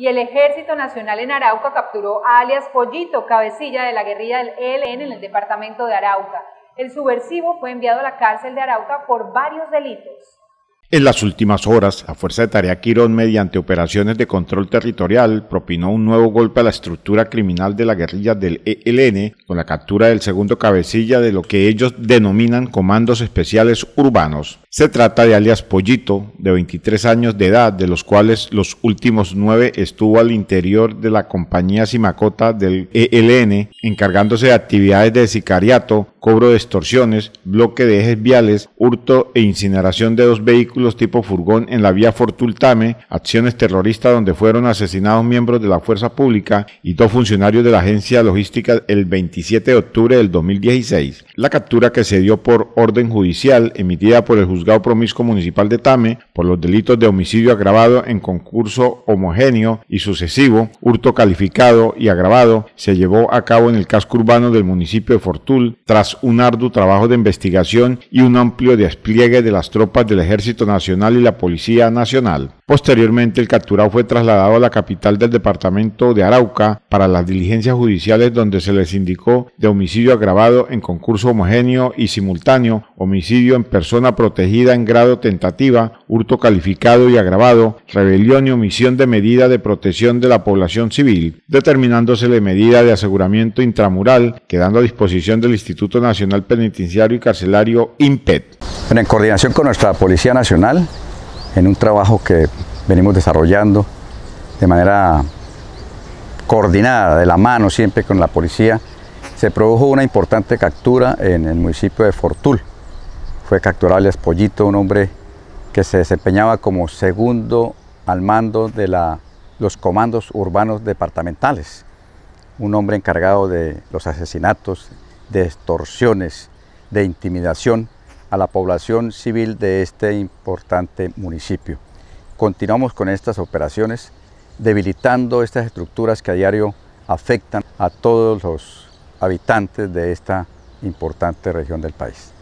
y el Ejército Nacional en Arauca capturó a alias Pollito, cabecilla de la guerrilla del ELN en el departamento de Arauca. El subversivo fue enviado a la cárcel de Arauca por varios delitos. En las últimas horas, la Fuerza de Tarea Quirón, mediante operaciones de control territorial, propinó un nuevo golpe a la estructura criminal de la guerrilla del ELN con la captura del segundo cabecilla de lo que ellos denominan comandos especiales urbanos. Se trata de alias Pollito, de 23 años de edad, de los cuales los últimos nueve estuvo al interior de la compañía Simacota del ELN, encargándose de actividades de sicariato, cobro de extorsiones, bloque de ejes viales, hurto e incineración de dos vehículos tipo furgón en la vía Fortultame, acciones terroristas donde fueron asesinados miembros de la fuerza pública y dos funcionarios de la agencia logística el 27 de octubre del 2016. La captura que se dio por orden judicial emitida por el Juzgado Promisco Municipal de Tame por los delitos de homicidio agravado en concurso homogéneo y sucesivo, hurto calificado y agravado, se llevó a cabo en el casco urbano del municipio de Fortul tras un arduo trabajo de investigación y un amplio despliegue de las tropas del Ejército Nacional y la Policía Nacional. Posteriormente, el capturado fue trasladado a la capital del departamento de Arauca para las diligencias judiciales donde se les indicó de homicidio agravado en concurso homogéneo y simultáneo, homicidio en persona protegida en grado tentativa, hurto calificado y agravado, rebelión y omisión de medida de protección de la población civil, determinándosele medida de aseguramiento intramural, quedando a disposición del Instituto Nacional Penitenciario y Carcelario INPET. en coordinación con nuestra Policía Nacional, en un trabajo que venimos desarrollando de manera coordinada, de la mano siempre con la policía, se produjo una importante captura en el municipio de Fortul. Fue capturado el espollito un hombre que se desempeñaba como segundo al mando de los comandos urbanos departamentales, un hombre encargado de los asesinatos, de extorsiones, de intimidación a la población civil de este importante municipio. Continuamos con estas operaciones, debilitando estas estructuras que a diario afectan a todos los habitantes de esta importante región del país.